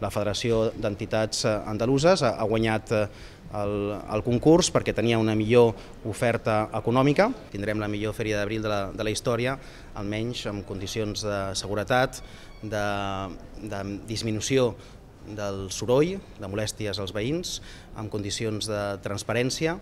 La Federació d'Entitats eh, Andaluses ha guanyat eh, el, el concurs perquè tenia una millor oferta econòmica. Tindrem la millor fèria d'abril de, la, de la història, almenys amb condicions de seguretat, de, de disminució del soroll, de molèsties als veïns, amb condicions de transparència.